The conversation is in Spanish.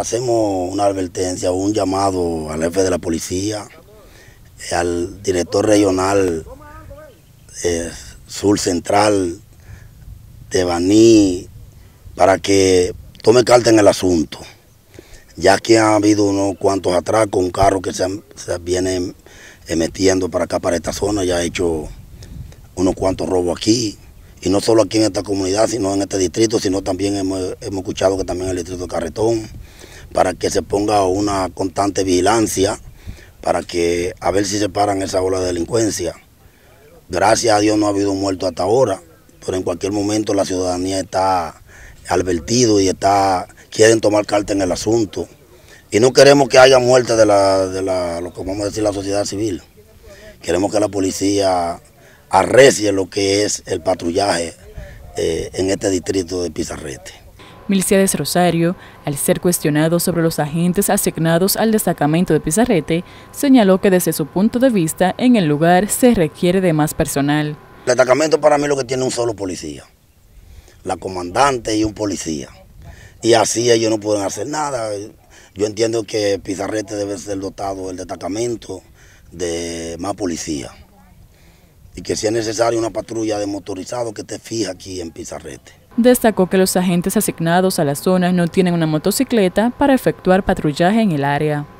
hacemos una advertencia un llamado al jefe de la policía, al director regional eh, sur central de Baní, para que tome carta en el asunto, ya que ha habido unos cuantos atracos, un carro que se, viene metiendo para acá, para esta zona, ya ha hecho unos cuantos robos aquí y no solo aquí en esta comunidad, sino en este distrito, sino también hemos, hemos, escuchado que también en el distrito de Carretón para que se ponga una constante vigilancia, para que a ver si se paran esa ola de delincuencia. Gracias a Dios no ha habido muerto hasta ahora, pero en cualquier momento la ciudadanía está advertido y está quieren tomar carta en el asunto. Y no queremos que haya muerte de la, lo que vamos a decir, la sociedad civil. Queremos que la policía arrecie lo que es el patrullaje eh, en este distrito de Pizarrete de Rosario, al ser cuestionado sobre los agentes asignados al destacamento de Pizarrete, señaló que desde su punto de vista en el lugar se requiere de más personal. El destacamento para mí lo que tiene un solo policía, la comandante y un policía. Y así ellos no pueden hacer nada. Yo entiendo que Pizarrete debe ser dotado el destacamento de más policía y que si es necesario una patrulla de motorizado que esté fija aquí en Pizarrete. Destacó que los agentes asignados a la zona no tienen una motocicleta para efectuar patrullaje en el área.